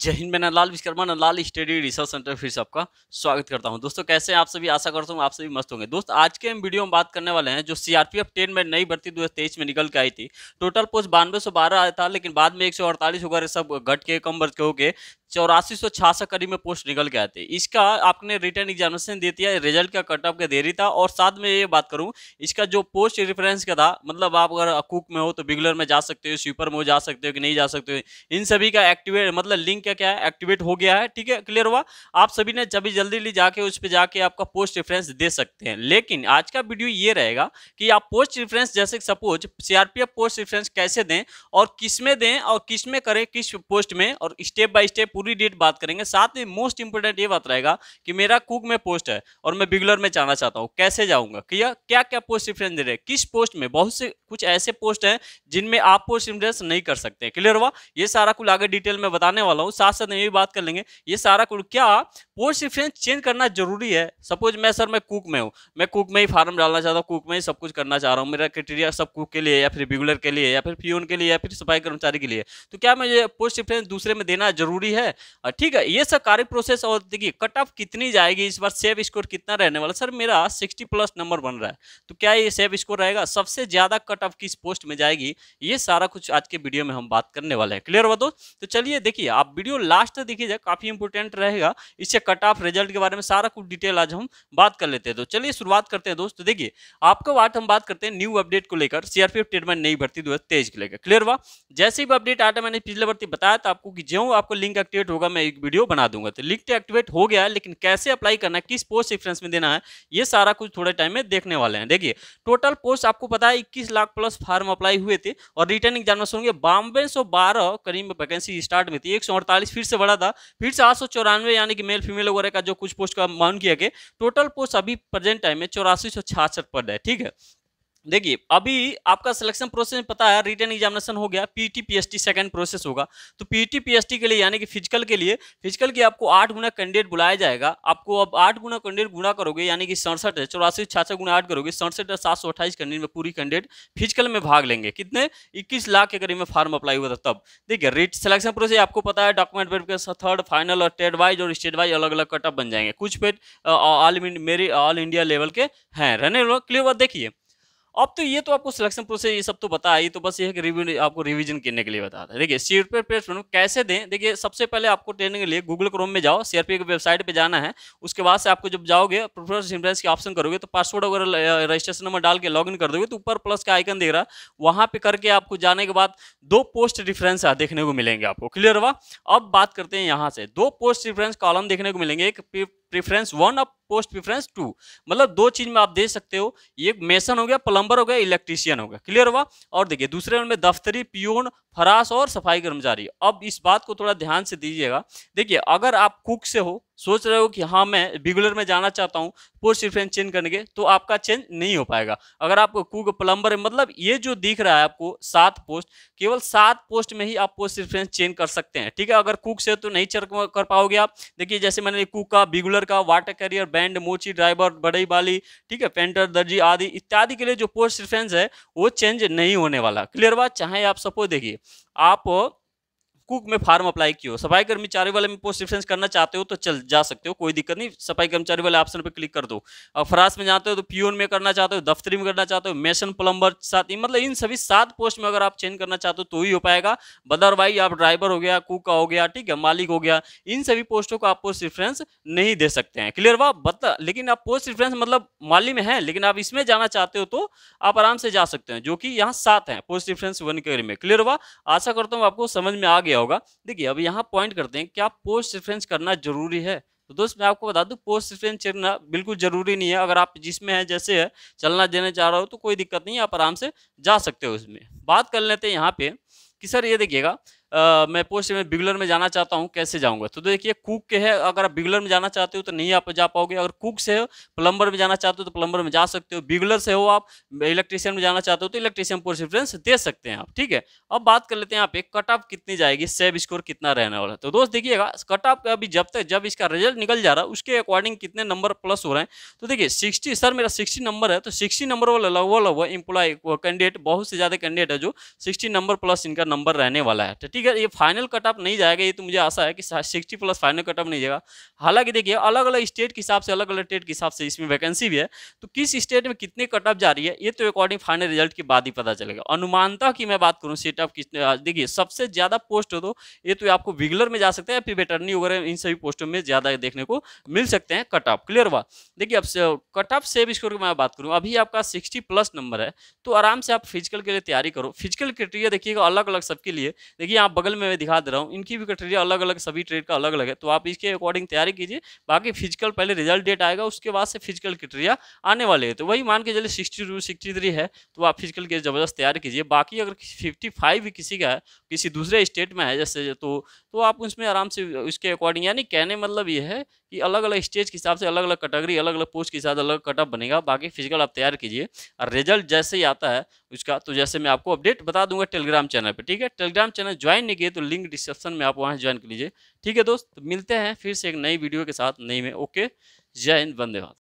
जय हिंद मैं Nalal Vishwakarma Nalal study research centre फिर से आपका स्वागत करता हूं दोस्तों कैसे हैं आप सभी आशा करता हूं आप सभी मस्त होंगे दोस्त आज के हम वीडियो में बात करने वाले हैं जो सीआरपीएफ टेन में नई भर्ती 2023 में निकल के आई थी टोटल पोस्ट बानवे सौ बारह आया था लेकिन बाद में एक सौ अड़तालीस होकर सब घट के कम बढ़ के होकर चौरासी सौ छियासठ करीब में पोस्ट निकल के थे इसका आपने रिटर्न एग्जामिनेशन दे दिया रिजल्ट का कट ऑफ का देरी था और साथ में ये बात करूँ इसका जो पोस्ट रेफरेंस का था मतलब आप अगर कुक में हो तो बिगलर में जा सकते हो स्वीपर में हो जा सकते हो कि नहीं जा सकते हो इन सभी का एक्टिवेट मतलब लिंक क्या क्या है एक्टिवेट हो गया है ठीक है क्लियर हुआ आप सभी ने जब जल्दी जाके उस पर जाके आपका पोस्ट रेफरेंस दे सकते हैं लेकिन आज का वीडियो ये रहेगा कि आप पोस्ट रेफरेंस जैसे सपोज सी पोस्ट रेफरेंस कैसे दें और किस में दें और किस में करें किस पोस्ट में और स्टेप बाय स्टेप पूरी डेट बात करेंगे साथ में मोस्ट इंपोर्टेंट ये बात रहेगा कि मेरा कुक में पोस्ट है और मैं बिगुलर में जाना चाहता हूँ कैसे जाऊँगा क्या क्या क्या पोस्ट डिफरेंस दे रहे हैं किस पोस्ट में बहुत से कुछ ऐसे पोस्ट हैं जिनमें आप पोस्ट डिफरेंस नहीं कर सकते क्लियर हुआ ये सारा कुल आगे डिटेल में बताने वाला हूँ साथ साथ ये बात कर लेंगे ये सारा कुल क्या पोस्ट डिफरेंस चेंज करना जरूरी है सपोज मैं सर मैं कुक में हूँ मैं कुक में ही फार्म डालना चाहता हूँ कुक में ही सब कुछ करना चाह रहा हूँ मेरा क्राइटेरिया सब कुक के लिए या फिर रेगुलर के लिए या फिर फ्यून के लिए या फिर सफाई कर्मचारी के लिए तो क्या मुझे पोस्ट डिफरेंस दूसरे में देना जरूरी है है ठीक है ये सब कार्य प्रोसेस और देखिए कट ऑफ कितनी जाएगी इस बार सेव स्कोर कितना रहने वाला सर मेरा सिक्सटी प्लस नंबर बन रहा है तो क्या ये सेव स्कोर रहेगा सबसे ज़्यादा कट ऑफ किस पोस्ट में जाएगी ये सारा कुछ आज के वीडियो में हम बात करने वाले हैं क्लियर हुआ दोस्त तो चलिए देखिए आप वीडियो लास्ट देखिए काफ़ी इंपोर्टेंट रहेगा इससे कट ऑफ रिजल्ट के बारे में सारा कुछ डिटेल आज हम बात कर लेते हैं तो चलिए शुरुआत करते हैं दोस्तों तो देखिए आपको बात हम बात करते हैं न्यू अपडेट को लेकर सीआरपीएफ ट्रीटमेंट नई भर्ती दो हजार तेईस के लेकर क्लियर हुआ जैसे ही अपडेट आटा मैंने पिछले भर्ती तो बताया था आपको कि जो आपको लिंक एक्टिव एक्टिवेट होगा मैं एक वीडियो बना दूंगा तो लिंक एक्टिवेट हो गया लेकिन कैसे अप्लाई करना है किस पोस्ट रेफरेंस में देना है ये सारा कुछ थोड़े टाइम में देखने वाले हैं देखिए टोटल पोस्ट आपको पता है इक्कीस लाख प्लस फार्म अप्लाई हुए थे और रिटर्न एग्जाम में सुनिए बॉम्बे सौ बारह करीब वैकेंसी स्टार्ट में थी एक फिर से बढ़ा था फिर से आठ यानी कि मेल फीमेल वगैरह का जो कुछ पोस्ट का माउन किया गया टोटल पोस्ट अभी प्रेजेंट टाइम में चौरासी पर है ठीक है देखिए अभी आपका सिलेक्शन प्रोसेस पता है रिटर्न एग्जामिनेशन हो गया पीटी पीएसटी सेकंड प्रोसेस होगा तो पीटी पीएसटी e के लिए यानी कि फिजिकल के लिए फिजिकल के आपको आठ गुना कैंडिडेट बुलाया जाएगा आपको अब आठ गुना कैंडिडेट गुना करोगे यानी कि सड़सठ है चौरासी छियासठ गुना आठ करोगे सड़सठ सात सौ अट्ठाईस कैंडिडेट में पूरी कैंडिडेट फिजिकल में भाग लेंगे कितने इक्कीस लाख के करीब में फॉर्म अप्लाई हुआ था तब देखिए रेट सिलेक्शन प्रोसेस आपको पता है डॉक्यूमेंट वेरिफिकेशन थर्ड फाइनल और टेड वाइज और स्टेट वाइज अलग अलग कटअप बन जाएंगे कुछ पेट ऑल मेरी ऑल इंडिया लेवल के हैं रहने क्लियर बात देखिए अब तो ये तो आपको सिलेक्शन प्रोसेस ये सब तो बता ही तो बस ये है कि रिव्यू आपको रिवीजन करने के लिए बता रहा है देखिए सी पे प्लेटफॉर्म कैसे दें देखिए सबसे पहले आपको ट्रेनिंग के लिए गूगल क्रोम में जाओ सी की वेबसाइट पे जाना है उसके बाद से आपको जब जाओगे प्रोफेसर इम्प्रेस के ऑप्शन करोगे तो पासवर्ड वगैरह रजिस्ट्रेशन नंबर डाल के इन कर दोगे तो ऊपर प्लस का आइकन दे रहा वहाँ पर करके आपको जाने के बाद दो पोस्ट रिफरेंस देखने को मिलेंगे आपको क्लियर हुआ अब बात करते हैं यहाँ से दो पोस्ट रिफरेंस कॉलम देखने को मिलेंगे एक प्रिफरेंस वन और पोस्ट प्रिफरेंस टू मतलब दो चीज में आप दे सकते हो एक मेसन हो गया प्लस प्लम्बर हो गया इलेक्ट्रीशियन हो गया क्लियर हुआ और देखिए दूसरे नंबर में दफ्तरी पियोन फरास और सफाई कर्मचारी अब इस बात को थोड़ा ध्यान से दीजिएगा देखिए अगर आप कुक से हो सोच रहे हो कि हाँ मैं बिगुलर में जाना चाहता हूँ पोस्ट रिफरेंस चेंज करने के तो आपका चेंज नहीं हो पाएगा अगर आप कुक प्लम्बर मतलब ये जो दिख रहा है आपको सात पोस्ट केवल सात पोस्ट में ही आप पोस्ट रिफरेंस चेंज कर सकते हैं ठीक है अगर कुक से तो नहीं कर पाओगे आप देखिए जैसे मैंने कुक का बिगुलर का वाटर कैरियर बैंड मोची ड्राइवर बड़ई बाली ठीक है पेंटर दर्जी आदि इत्यादि के लिए जो पोस्ट रिफरेंस है वो चेंज नहीं होने वाला क्लियर बात चाहे आप सपोज देखिए आप कुक में फार्म अप्लाई किया हो सफाई कर्मचारी वाले में पोस्ट डिफरेंस करना चाहते हो तो चल जा सकते हो कोई दिक्कत नहीं सफाई कर्मचारी वाले ऑप्शन पर क्लिक कर दो और फ्रांस में जाते हो तो पीओन में करना चाहते हो दफ्तरी में करना चाहते हो मेसन प्लम्बर साथ ही मतलब इन सभी सात पोस्ट में अगर आप चेंज करना चाहते हो तो ही हो पाएगा बदर भाई आप ड्राइवर हो गया कुक का हो गया ठीक है मालिक हो गया इन सभी पोस्टों को आप पोस्ट डिफरेंस नहीं दे सकते हैं क्लियर हुआ बता लेकिन आप पोस्ट डिफरेंस मतलब माली में है लेकिन आप इसमें जाना चाहते हो तो आप आराम से जा सकते हैं जो कि यहाँ सात है पोस्ट डिफरेंस वन के में क्लियर हुआ आशा करता हूँ आपको समझ में आ गया गया होगा देखिए अब यहाँ पॉइंट करते हैं क्या पोस्ट रेफरेंस करना जरूरी है तो दोस्त मैं आपको बता दूं पोस्ट रेफरेंस चलना बिल्कुल जरूरी नहीं है अगर आप जिसमें है जैसे है चलना देना चाह रहे हो तो कोई दिक्कत नहीं आप आराम से जा सकते हो उसमें बात कर लेते हैं यहाँ पे कि सर ये देखिएगा आ, मैं पोस्ट में बिगुलर में जाना चाहता हूँ कैसे जाऊँगा तो देखिए कुक के है अगर आप बिगुलर में जाना चाहते हो तो नहीं आप जा पाओगे अगर कुक से हो प्लम्बर में जाना चाहते हो तो प्लम्बर में जा सकते हो बिगुलर से हो आप इलेक्ट्रीशियन में जाना चाहते हो तो इलेक्ट्रीशियन प्रेफरेंस दे सकते हैं आप ठीक है अब बात कर लेते हैं आप एक कट ऑफ कितनी जाएगी सेव स्कोर कितना रहने वाला है तो दोस्त देखिएगा कट ऑफ का अभी जब तक जब इसका रिजल्ट निकल जा रहा है उसके अकॉर्डिंग कितने नंबर प्लस हो रहे हैं तो देखिए सिक्सटी सर मेरा सिक्सटी नंबर है तो सिक्सटी नंबर वाला लगभग लगभग एम्प्लॉय कैंडिडेट बहुत से ज़्यादा कैंडिडेट है जो सिक्सटी नंबर प्लस इनका नंबर रहने वाला है ठीक है ये फाइनल कट ऑफ नहीं जाएगा ये तो मुझे आशा है कि sixty plus final cut off नहीं जाएगा हालांकि देखिए अलग अलग स्टेट के हिसाब से अलग अलग स्टेट के हिसाब से इसमें वैकेंसी भी है तो किस स्टेट में कितने कट ऑफ जा रही है ये तो अकॉर्डिंग फाइनल रिजल्ट के बाद ही पता चलेगा अनुमानता की मैं बात करूँ सेटअप कितने देखिए सबसे ज़्यादा पोस्ट हो तो ये तो आपको बिगलर में जा सकते हैं या फिर वेटरनी वगैरह इन सभी पोस्टों में ज़्यादा देखने को मिल सकते हैं कट ऑफ क्लियर हुआ देखिए अब कट ऑफ सेव स्कोर की मैं बात करूँ अभी आपका सिक्सटी प्लस नंबर है तो आराम से आप फिजिकल के लिए तैयारी करो फिजिकल क्रिटेरिया देखिएगा अलग अलग सबके लिए देखिए यहाँ बगल में मैं दिखा दे रहा हूँ इनकी भी कटेरिया अलग अलग सभी ट्रेड का अलग अलग है तो आप इसके अकॉर्डिंग तैयारी कीजिए बाकी फिजिकल पहले रिजल्ट डेट आएगा उसके बाद से फिजिकल क्रिटेरिया आने वाले हैं तो वही मान के चलिए सिक्सटी टू सिक्सटी थ्री है तो आप फिजिकल के ज़बरदस्त तैयारी कीजिए बाकी अगर फिफ्टी फाइव भी किसी का है किसी दूसरे स्टेट में है जैसे तो, तो आप उसमें आराम से उसके अकॉर्डिंग यानी कहने मतलब ये है कि अलग अलग स्टेज के हिसाब से अलग अलग कैटेगरी अलग अलग पोस्ट के साथ अलग कटअप बनेगा बाकी फिजिकल आप तैयार कीजिए और रिजल्ट जैसे ही आता है उसका तो जैसे मैं आपको अपडेट बता दूंगा टेलीग्राम चैनल पर ठीक है टेलीग्राम चैनल ज्वाइन नहीं किए तो लिंक डिस्क्रिप्शन में आप वहाँ ज्वाइन कर लीजिए ठीक है दोस्त मिलते हैं फिर से एक नई वीडियो के साथ नई में ओके जय हिंद वंदे भारत